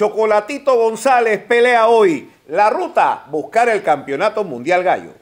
Chocolatito González pelea hoy. La ruta, buscar el Campeonato Mundial Gallo.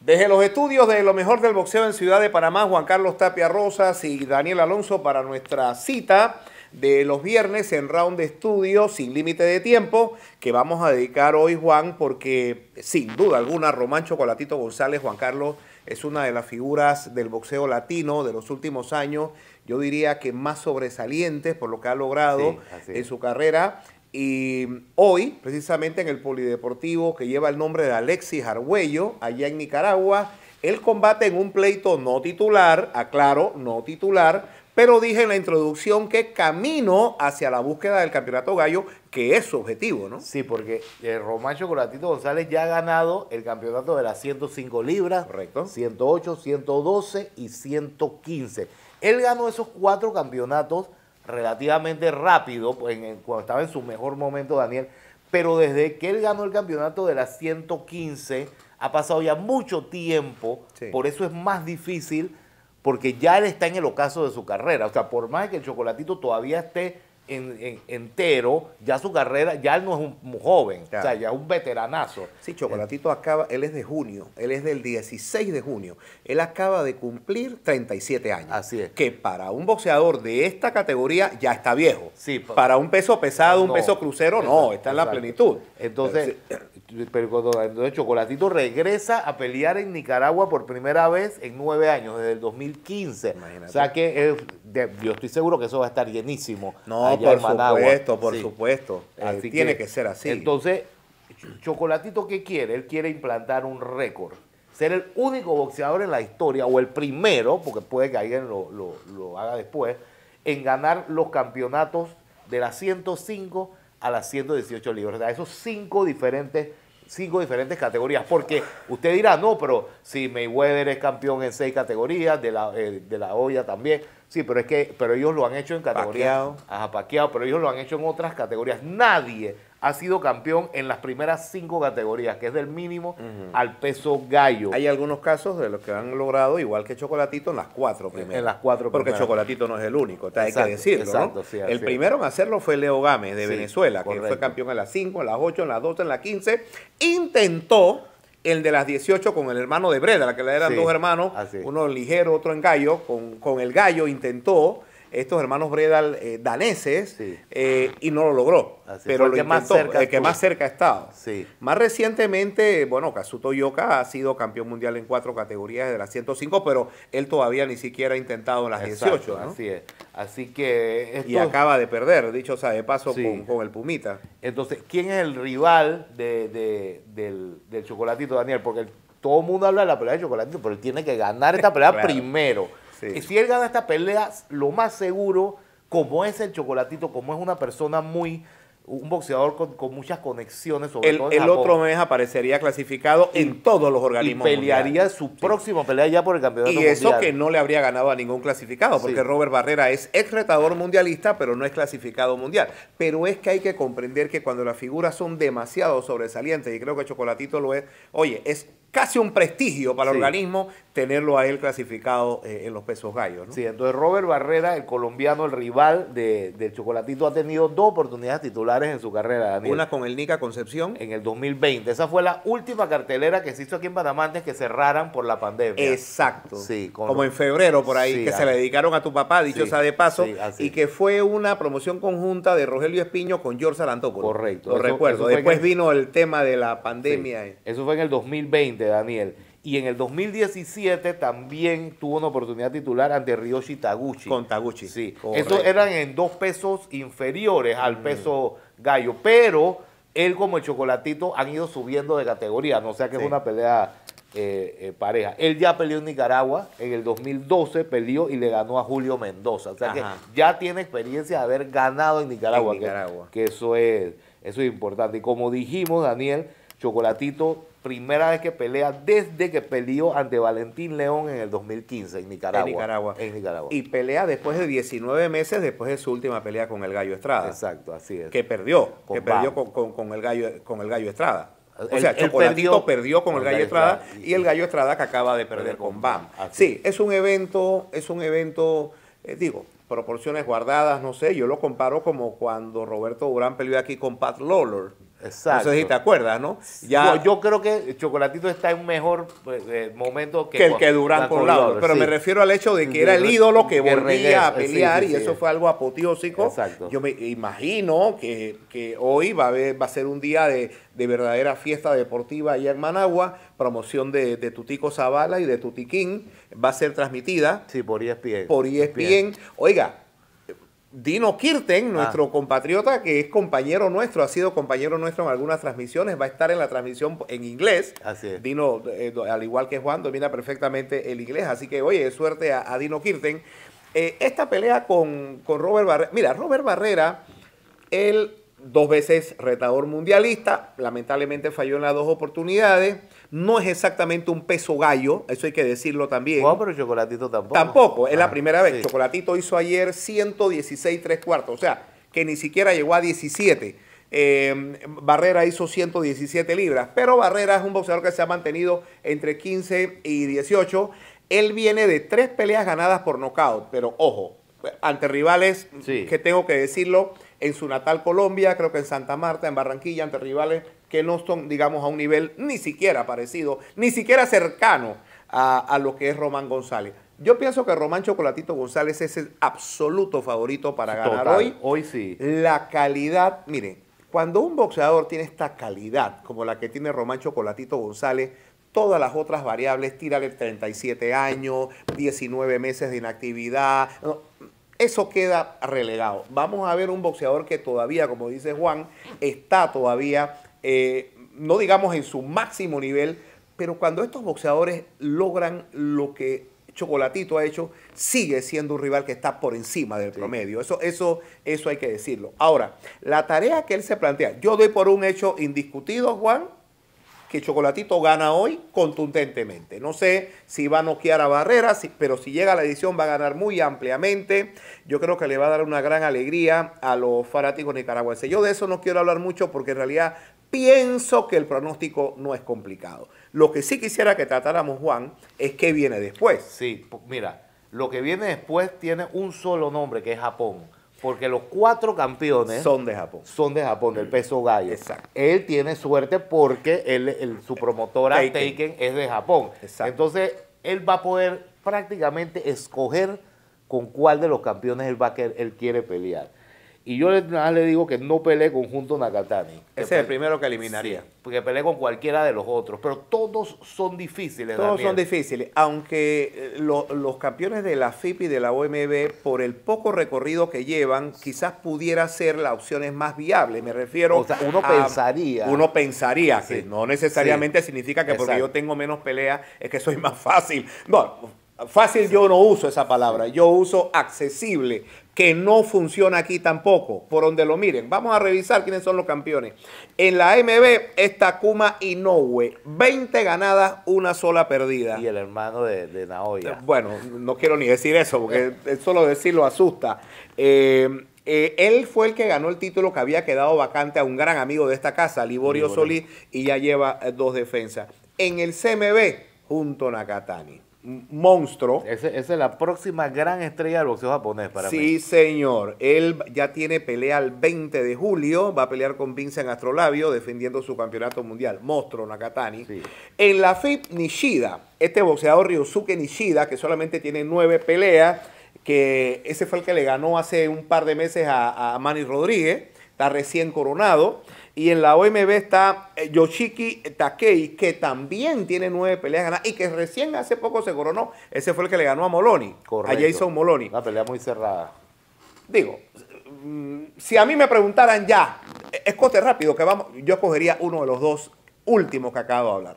Desde los estudios de lo mejor del boxeo en Ciudad de Panamá, Juan Carlos Tapia Rosas y Daniel Alonso para nuestra cita de los viernes en round de estudio sin límite de tiempo que vamos a dedicar hoy, Juan, porque sin duda alguna Román Chocolatito González, Juan Carlos es una de las figuras del boxeo latino de los últimos años, yo diría que más sobresalientes por lo que ha logrado en su carrera. Y hoy, precisamente en el Polideportivo que lleva el nombre de Alexis Argüello, allá en Nicaragua, él combate en un pleito no titular, aclaro, no titular, pero dije en la introducción que camino hacia la búsqueda del campeonato gallo, que es su objetivo, ¿no? Sí, porque el Román Chocolatito González ya ha ganado el campeonato de las 105 libras, Correcto. 108, 112 y 115. Él ganó esos cuatro campeonatos relativamente rápido, pues, cuando estaba en su mejor momento, Daniel. Pero desde que él ganó el campeonato de las 115, ha pasado ya mucho tiempo, por eso es más difícil porque ya él está en el ocaso de su carrera. O sea, por más que el chocolatito todavía esté entero, ya su carrera, ya él no es un, joven, o sea, ya es un veteranazo. Sí, Chocolatito acaba, él es de junio, él es del 16 de junio, él acaba de cumplir 37 años. Así es. Que para un boxeador de esta categoría ya está viejo. Sí, para un peso pesado, un peso crucero, no, está en la plenitud. Entonces, eh, pero Chocolatito regresa a pelear en Nicaragua por primera vez en nueve años, desde el 2015. O sea que yo estoy seguro que eso va a estar llenísimo. No, por supuesto, por supuesto. Así ah, tiene que ser así. Entonces, Chocolatito, ¿qué quiere? Él quiere implantar un récord. Ser el único boxeador en la historia, o el primero, porque puede que alguien lo, lo haga después, en ganar los campeonatos de las 105 a las 118 libras. a esos cinco diferentes, cinco diferentes categorías. Porque usted dirá, no, pero si Mayweather es campeón en seis categorías, de la, eh, de la olla también. Sí, pero es que, pero ellos lo han hecho en categorías. Paqueado. pero ellos lo han hecho en otras categorías. Nadie ha sido campeón en las primeras cinco categorías, que es del mínimo al peso gallo. Hay algunos casos de los que han logrado, igual que Chocolatito, en las cuatro primeras. En las cuatro primeras. Porque Chocolatito no es el único, hay que decirlo. ¿no? el primero en hacerlo fue Leo Gámez de Venezuela, que fue campeón en las cinco, en las ocho, en las doce, en las quince. Intentó el de las 18 con el hermano de Breda, la que eran dos hermanos, uno ligero, otro en gallo, con, con el gallo intentó estos hermanos Bredal eh, daneses eh, y no lo logró. pero lo el que más cerca ha estado. Sí. Más recientemente, bueno, Kazuto Yoka ha sido campeón mundial en cuatro categorías de las 105, pero él todavía ni siquiera ha intentado en las 18. Así es. Así que... Y acaba de perder, dicho sea de paso, con, el Pumita. Entonces, ¿quién es el rival del, del Chocolatito, Daniel? Porque todo el mundo habla de la pelea de Chocolatito, pero él tiene que ganar esta pelea primero si él gana esta pelea, lo más seguro, como es el chocolatito, como es una persona muy un boxeador con, muchas conexiones. Sobre el, el otro mes aparecería clasificado en todos los organismos. Y pelearía su próxima pelea ya por el campeonato. Y eso que no le habría ganado a ningún clasificado, porque Robert Barrera es ex retador mundialista, pero no es clasificado mundial. Pero es que hay que comprender que cuando las figuras son demasiado sobresalientes, y creo que Chocolatito lo es, oye, es casi un prestigio para el organismo tenerlo a él clasificado eh, en los pesos gallos. Sí, entonces Robert Barrera, el colombiano, el rival de, del Chocolatito, ha tenido dos oportunidades titulares en su carrera, Daniel. Una con el Nica Concepción. En el 2020. Esa fue la última cartelera que se hizo aquí en Panamá antes que cerraran por la pandemia. Exacto. Sí, Como en febrero por ahí, que se le dedicaron a tu papá, dicho sea de paso, y que fue una promoción conjunta de Rogelio Espiño con George Arantópolis. Correcto. Lo recuerdo. Después vino el tema de la pandemia. Eso fue en el 2020. Daniel. Y en el 2017 también tuvo una oportunidad titular ante Ryoshi Taguchi. Con Taguchi. Sí. eran en dos pesos inferiores al peso gallo. Pero él como el chocolatito han ido subiendo de categoría. No sea que es una pelea eh, eh, pareja. Él ya peleó en Nicaragua. En el 2012 peleó y le ganó a Julio Mendoza. O sea que ya tiene experiencia de haber ganado en Nicaragua. Nicaragua. Que, eso, es, eso es importante. Y como dijimos, Daniel, chocolatito primera vez que pelea desde que peleó ante Valentín León en el 2015 en Nicaragua. En Nicaragua. Y pelea después de 19 meses después de su última pelea con el Gallo Estrada. Exacto, así es. Que perdió, que perdió con, el gallo, con el Gallo Estrada. O sea, Chocolatito perdió, con el Gallo, Estrada y, el Gallo Estrada que acaba de perder con BAM. Sí, es un evento, es un evento, eh, digo, proporciones guardadas, no sé, yo lo comparo como cuando Roberto Durán peleó aquí con Pat Lawlor Exacto. No si te acuerdas, ¿no? Ya, yo, creo que Chocolatito está en un mejor pues, eh, momento que, que, el que Durán con lado. Pero me refiero al hecho de que era el ídolo que, volvía a pelear y eso fue algo apoteósico. Exacto. Yo me imagino que, hoy va a, haber, va a ser un día de, verdadera fiesta deportiva allá en Managua. Promoción de, Tutico Zavala y de Tutiquín va a ser transmitida. Sí, por ESPN. Por ESPN. E Oiga, Dino Kirten, ah. nuestro compatriota, que es compañero nuestro, ha sido compañero nuestro en algunas transmisiones, va a estar en la transmisión en inglés. Así es. Dino, eh, al igual que Juan, domina perfectamente el inglés. Así que, oye, suerte a, Dino Kirten. Eh, esta pelea con, con Robert Barrera. Mira, Robert Barrera, él dos veces retador mundialista, lamentablemente falló en las dos oportunidades. No es exactamente un peso gallo, eso hay que decirlo también. No, oh, pero Chocolatito tampoco. Tampoco, es la primera vez. Chocolatito hizo ayer 116 tres cuartos, o sea, que ni siquiera llegó a 17. Em, Barrera hizo 117 libras, pero Barrera es un boxeador que se ha mantenido entre 15 y 18. Él viene de tres peleas ganadas por nocaut, pero ojo, ante rivales que tengo que decirlo, en su natal Colombia, creo que en Santa Marta, en Barranquilla, ante rivales que no son, digamos, a un nivel ni siquiera parecido, ni siquiera cercano a, lo que es Román González. Yo pienso que Román Chocolatito González es el absoluto favorito para ganar hoy. Hoy sí. La calidad, mire cuando un boxeador tiene esta calidad, como la que tiene Román Chocolatito González, todas las otras variables, tírale 37 años, 19 meses de inactividad, eso queda relegado. Vamos a ver un boxeador que todavía, como dice Juan, está todavía eh, no digamos en su máximo nivel, pero cuando estos boxeadores logran lo que Chocolatito ha hecho, sigue siendo un rival que está por encima del promedio. Eso, eso, eso hay que decirlo. Ahora, la tarea que él se plantea, yo doy por un hecho indiscutido, Juan, que Chocolatito gana hoy contundentemente. No sé si va a noquear a Barrera, pero si llega a la edición va a ganar muy ampliamente. Yo creo que le va a dar una gran alegría a los fanáticos nicaragüenses. Yo de eso no quiero hablar mucho porque en realidad Pienso que el pronóstico no es complicado. Lo que sí quisiera que tratáramos, Juan, es qué viene después. Sí, mira, lo que viene después tiene un solo nombre, que es Japón. Porque los cuatro campeones son de Japón. Son de Japón, del peso gallo. Él tiene suerte porque él, su promotora Taken. es de Japón. Exacto. Entonces, él va a poder prácticamente escoger con cuál de los campeones él, va a él quiere pelear. Y yo nada le digo que no peleé con Junto Nakatani. Ese es el primero que eliminaría. porque peleé con cualquiera de los otros. Pero todos son difíciles. Todos son difíciles. Aunque eh, los campeones de la FIP y de la OMB, por el poco recorrido que llevan, quizás pudiera ser la opción más viable. Me refiero. O uno pensaría. Uno pensaría que no necesariamente significa que porque yo tengo menos pelea es que soy más fácil. No. Fácil yo no uso esa palabra, yo uso accesible que no funciona aquí tampoco, por donde lo miren. Vamos a revisar quiénes son los campeones. En la MB está Kuma Inoue, 20 ganadas, una sola perdida. Y el hermano de, Naoya. Eh, bueno, no quiero ni decir eso, porque solo decirlo asusta. Eh, eh, él fue el que ganó el título que había quedado vacante a un gran amigo de esta casa, Liborio, Solí, y ya lleva dos defensas. En el CMB, junto a Nakatani monstruo. Esa es la próxima gran estrella del boxeo japonés para mí. Sí, señor. Él ya tiene pelea el 20 de julio. Va a pelear con Vincent Astrolabio defendiendo su campeonato mundial. Monstruo Nakatani. En la FIP Nishida, este boxeador Ryosuke Nishida, que solamente tiene nueve peleas, que ese fue el que le ganó hace un par de meses a, a Manny Rodríguez está recién coronado. Y en la OMB está eh, Yoshiki Takei, que también tiene nueve peleas ganadas y que recién hace poco se coronó. Ese fue el que le ganó a Moloni. Correcto. a Jason Moloni. Una pelea muy cerrada. Digo, mm, si a mí me preguntaran ya, escote rápido, que vamos, yo escogería uno de los dos últimos que acabo de hablar.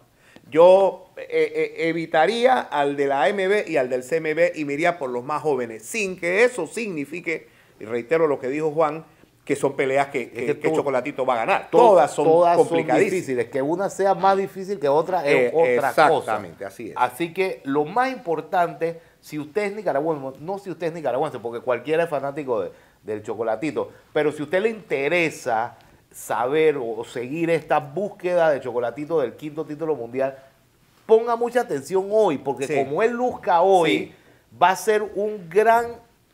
Yo eh, eh, evitaría al de la AMB y al del CMB y miraría por los más jóvenes, sin que eso signifique, y reitero lo que dijo Juan, que son peleas que, que, Chocolatito va a ganar. todas son todas complicadísimas. difíciles. Que una sea más difícil que otra es eh, otra cosa. Exactamente, así es. Así que lo más importante, si usted es nicaragüense, no si usted es nicaragüense, porque cualquiera es fanático del Chocolatito, pero si a usted le interesa saber o seguir esta búsqueda de Chocolatito del quinto título mundial, ponga mucha atención hoy, porque como él luzca hoy, va a ser un gran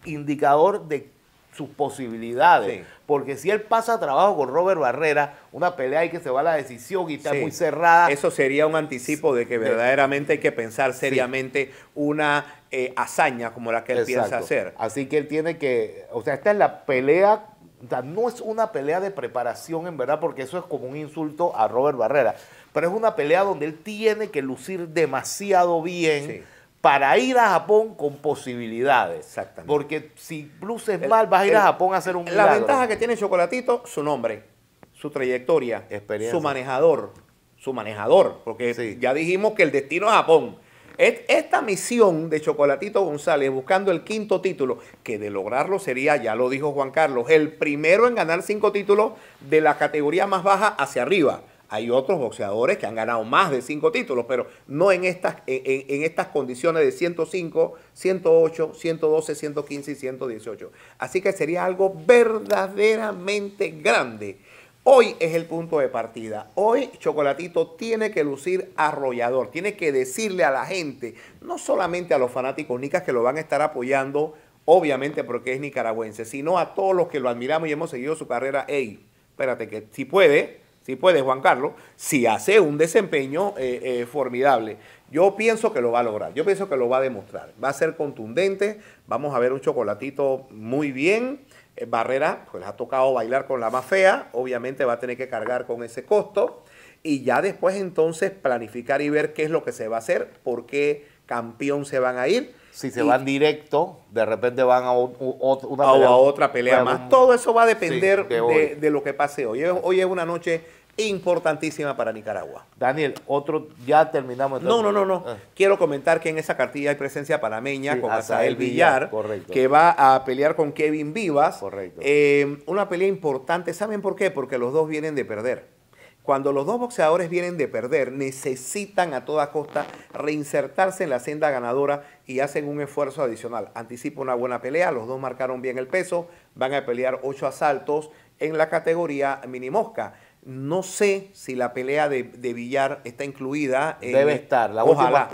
indicador de sus posibilidades. Porque si él pasa trabajo con Robert Barrera, una pelea ahí que se va a la decisión y está muy cerrada. Eso sería un anticipo de que verdaderamente hay que pensar seriamente una eh, hazaña como la que él piensa hacer. Así que él tiene que, o sea, esta es la pelea no es una pelea de preparación en verdad, porque eso es como un insulto a Robert Barrera, pero es una pelea donde él tiene que lucir demasiado bien para ir a Japón con posibilidades. Exactamente. Porque si luces mal, vas a ir a Japón a hacer un La ventaja que tiene Chocolatito, su nombre, su trayectoria, Experiencia. su manejador, su manejador, porque ya dijimos que el destino es Japón. Esta misión de Chocolatito González buscando el quinto título, que de lograrlo sería, ya lo dijo Juan Carlos, el primero en ganar cinco títulos de la categoría más baja hacia arriba. Hay otros boxeadores que han ganado más de cinco títulos, pero no en estas, en, estas condiciones de 105, 108, 112, 115 y 118. Así que sería algo verdaderamente grande. Hoy es el punto de partida. Hoy Chocolatito tiene que lucir arrollador, tiene que decirle a la gente, no solamente a los fanáticos nicas que lo van a estar apoyando, obviamente porque es nicaragüense, sino a todos los que lo admiramos y hemos seguido su carrera. Ey, espérate que si puede, si puede Juan Carlos, si hace un desempeño eh, eh, formidable. Yo pienso que lo va a lograr, yo pienso que lo va a demostrar. Va a ser contundente, vamos a ver un chocolatito muy bien. Eh, Barrera, pues ha tocado bailar con la más fea, obviamente va a tener que cargar con ese costo. Y ya después entonces planificar y ver qué es lo que se va a hacer, por qué campeón se van a ir. Si se van directo, de repente van a, a otra pelea más. Todo eso va a depender de, de, lo que pase hoy. Hoy es una noche importantísima para Nicaragua. Daniel, otro, ya terminamos. No, no, no, no. Ah. Quiero comentar que en esa cartilla hay presencia panameña con Azael Villar, que va a pelear con Kevin Vivas. Correcto. Eh, una pelea importante, ¿saben por qué? Porque los dos vienen de perder. Cuando los dos boxeadores vienen de perder, necesitan a toda costa reinsertarse en la senda ganadora y hacen un esfuerzo adicional. Anticipo una buena pelea, los dos marcaron bien el peso, van a pelear ocho asaltos en la categoría mini mosca. No sé si la pelea de, Villar está incluida. debe estar. Las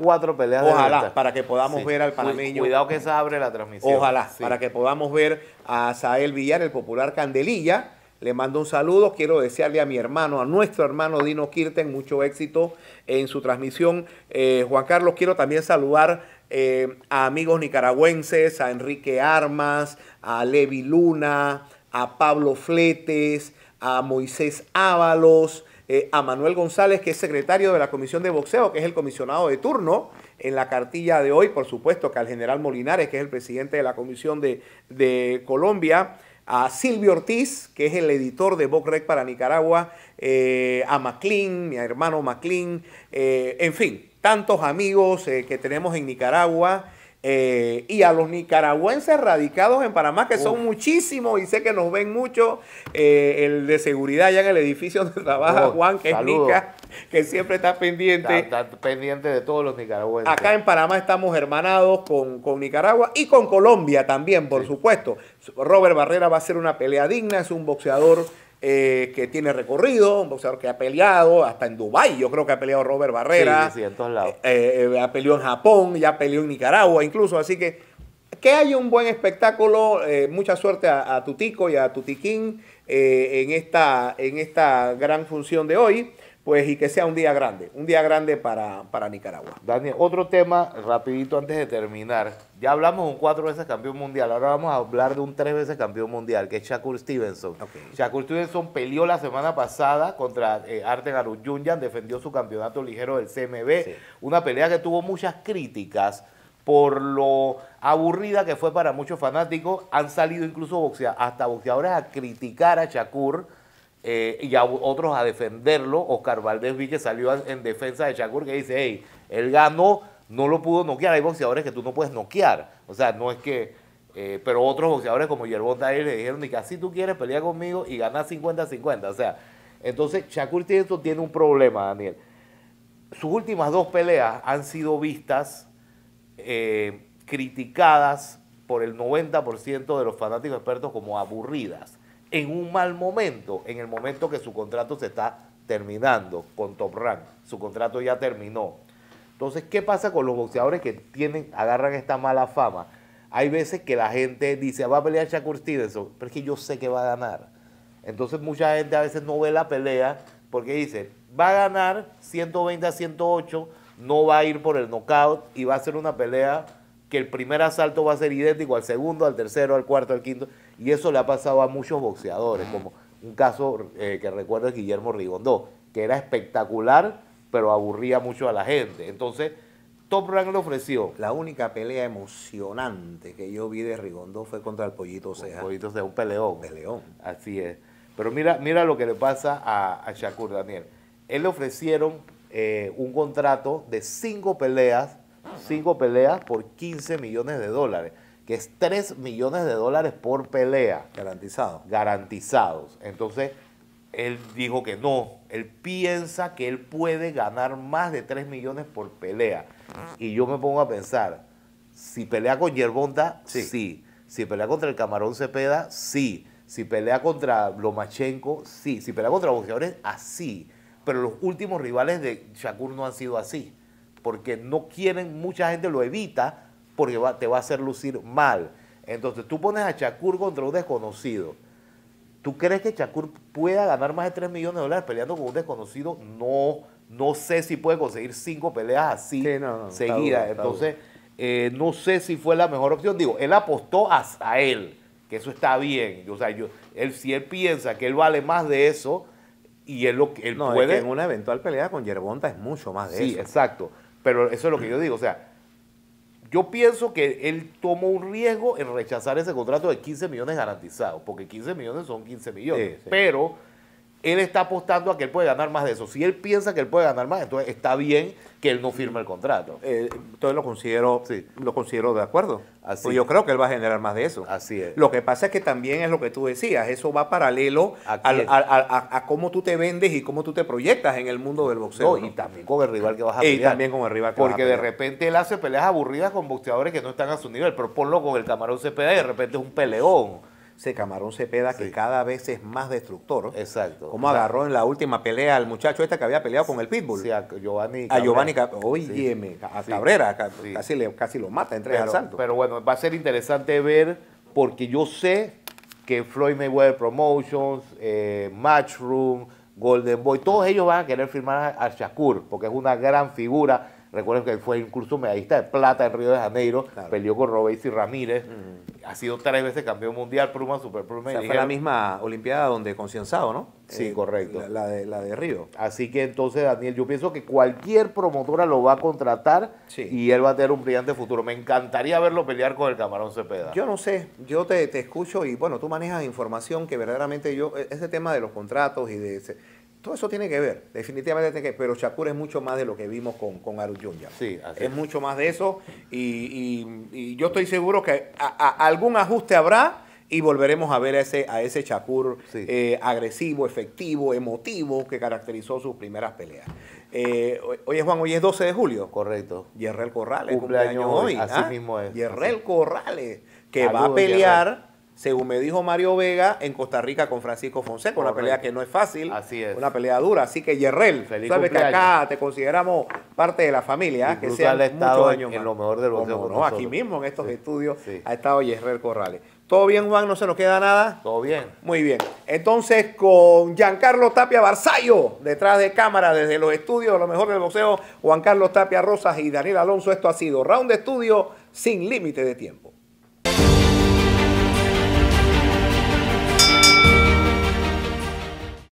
cuatro peleas Ojalá, Villar. Ojalá, para que podamos ver al panameño. Cuidado que se abre la transmisión. Ojalá, para que podamos ver a Sael Villar, el popular Candelilla. Le mando un saludo. Quiero desearle a mi hermano, a nuestro hermano Dino Kirten, mucho éxito en su transmisión. Eh, Juan Carlos, quiero también saludar eh, a amigos nicaragüenses, a Enrique Armas, a Levi Luna, a Pablo Fletes, a Moisés Ábalos, eh, a Manuel González, que es secretario de la Comisión de Boxeo, que es el comisionado de turno, en la cartilla de hoy, por supuesto, que al general Molinares, que es el presidente de la Comisión de, Colombia, a Silvio Ortiz, que es el editor de Box para Nicaragua, eh, a MacLean, mi hermano MacLean, eh, en fin, tantos amigos que tenemos en Nicaragua. Eh, y a los nicaragüenses radicados en Panamá, que son muchísimos y sé que nos ven mucho, eh, el de seguridad allá en el edificio donde trabaja Juan, que es Nica, que siempre está pendiente. Está, pendiente de todos los nicaragüenses. Acá en Panamá estamos hermanados con, Nicaragua y con Colombia también, por supuesto. Robert Barrera va a ser una pelea digna, es un boxeador eh, que tiene recorrido, un boxeador que ha peleado, hasta en Dubái, yo creo que ha peleado Robert Barrera. Sí, sí, en lados. Eh, eh, ha peleado en Japón, ya peleó en Nicaragua incluso, así que que haya un buen espectáculo, mucha suerte a, a, Tutico y a Tutiquín en, esta, en esta gran función de hoy pues y que sea un día grande, un día grande para, para Nicaragua. Daniel, otro tema rapidito antes de terminar. Ya hablamos un cuatro veces campeón mundial, ahora vamos a hablar de un tres veces campeón mundial, que es Shakur Stevenson. Shakur Stevenson peleó la semana pasada contra Arte eh, Arten defendió su campeonato ligero del CMB, una pelea que tuvo muchas críticas por lo aburrida que fue para muchos fanáticos. Han salido incluso hasta boxeadores a criticar a Shakur eh, y otros a defenderlo. Oscar Valdés vi salió en defensa de Shakur que dice, hey, él ganó, no lo pudo noquear. Hay boxeadores que tú no puedes noquear. O sea, no es que... Eh, pero otros boxeadores como Yerbón Dair le dijeron, y que así tú quieres pelear conmigo y ganar 50-50. O sea, entonces Shakur tiene un problema, Daniel. Sus últimas dos peleas han sido vistas, eh, criticadas por el 90% de los fanáticos expertos como aburridas en un mal momento, en el momento que su contrato se está terminando con Top Rank. Su contrato ya terminó. Entonces, ¿qué pasa con los boxeadores que tienen, agarran esta mala fama? Hay veces que la gente dice, va a pelear Shakur Stevenson, pero es que yo sé que va a ganar. Entonces, mucha gente a veces no ve la pelea porque dice, va a ganar 120 a 108, no va a ir por el knockout y va a ser una pelea que el primer asalto va a ser idéntico al segundo, al tercero, al cuarto, al quinto. Y eso le ha pasado a muchos boxeadores, como un caso eh, que recuerdo es Guillermo Rigondó, que era espectacular, pero aburría mucho a la gente. Entonces, Top Rank le ofreció. La única pelea emocionante que yo vi de Rigondó fue contra el Pollito Ceja. Pollito Ceja, un peleón. Peleón. Así es. Pero mira, mira lo que le pasa a, Shakur Daniel. Él le ofrecieron eh, un contrato de cinco peleas, cinco peleas por 15 millones de dólares que es 3 millones de dólares por pelea. Garantizados. Garantizados. Entonces, él dijo que no. Él piensa que él puede ganar más de 3 millones por pelea. Y yo me pongo a pensar, si pelea con Yerbonta, sí. Si pelea contra el Camarón Cepeda, sí. Si pelea contra Lomachenko, sí. Si pelea contra boxeadores, así. Pero los últimos rivales de Shakur no han sido así. Porque no quieren, mucha gente lo evita porque te va a hacer lucir mal. Entonces tú pones a Shakur contra un desconocido. ¿Tú crees que Shakur pueda ganar más de 3 millones de dólares peleando con un desconocido? No, no sé si puede conseguir 5 peleas así seguidas. Entonces, eh, no sé si fue la mejor opción. Digo, él apostó a él, que eso está bien. O sea, yo, él, si él piensa que él vale más de eso, y él lo él puede. en una eventual pelea con Yerbonta es mucho más de eso. Sí, exacto. Pero eso es lo que yo digo. O sea, yo pienso que él tomó un riesgo en rechazar ese contrato de 15 millones garantizados, porque 15 millones son 15 millones. Pero él está apostando a que él puede ganar más de eso. Si él piensa que él puede ganar más, entonces está bien que él no firme el contrato. Eh, entonces lo considero, lo considero de acuerdo. Así yo creo que él va a generar más de eso. Así es. Lo que pasa es que también es lo que tú decías, eso va paralelo a, cómo tú te vendes y cómo tú te proyectas en el mundo del boxeo. Y también con el rival que vas a pelear. también el Porque de repente él hace peleas aburridas con boxeadores que no están a su nivel, pero ponlo con el camarón CPD, y de repente es un peleón ese camarón Cepeda que cada vez es más destructor. Exacto. Como agarró en la última pelea al muchacho este que había peleado con el Pitbull. Sí, a Giovanni Cabrera. A Giovanni Oye, a Cabrera, casi, lo mata entre tres Pero bueno, va a ser interesante ver porque yo sé que Floyd Mayweather Promotions, eh, Matchroom, Golden Boy, todos ellos van a querer firmar a Shakur porque es una gran figura. Recuerden que él fue incluso medallista de plata en Río de Janeiro, peleó con y Ramírez ha sido tres veces campeón mundial, pluma, super O fue la misma Olimpiada donde concienzado, ¿no? Sí, eh, correcto. La, de, la de Río. Así que entonces, Daniel, yo pienso que cualquier promotora lo va a contratar y él va a tener un brillante futuro. Me encantaría verlo pelear con el Camarón Cepeda. Yo no sé, yo te, te escucho y bueno, tú manejas información que verdaderamente yo, e-, ese tema de los contratos y de... Ese, todo eso tiene que ver, definitivamente tiene que ver, pero Shakur es mucho más de lo que vimos con, con Sí, es, mucho más de eso y, yo estoy seguro que algún ajuste habrá y volveremos a ver a ese, a ese Shakur eh, agresivo, efectivo, emotivo que caracterizó sus primeras peleas. Eh, hoy es Juan, hoy es 12 de julio. Correcto. Yerrel Corrales, cumpleaños, hoy. Así ¿ah? mismo es. Yerrel Corrales, que va a pelear según me dijo Mario Vega, en Costa Rica con Francisco Fonseca. Una pelea que no es fácil. Así es. Una pelea dura. Así que, Yerrel, Feliz sabes que acá te consideramos parte de la familia. ¿eh? que sea ha en, lo mejor del boxeo. No, aquí mismo en estos estudios ha estado Yerrel Corrales. ¿Todo bien, Juan? ¿No se nos queda nada? Todo bien. Muy bien. Entonces, con Giancarlo Tapia Barzallo, detrás de cámara, desde los estudios, lo mejor del boxeo, Juan Carlos Tapia Rosas y Daniel Alonso, esto ha sido Round de Estudio sin límite de tiempo.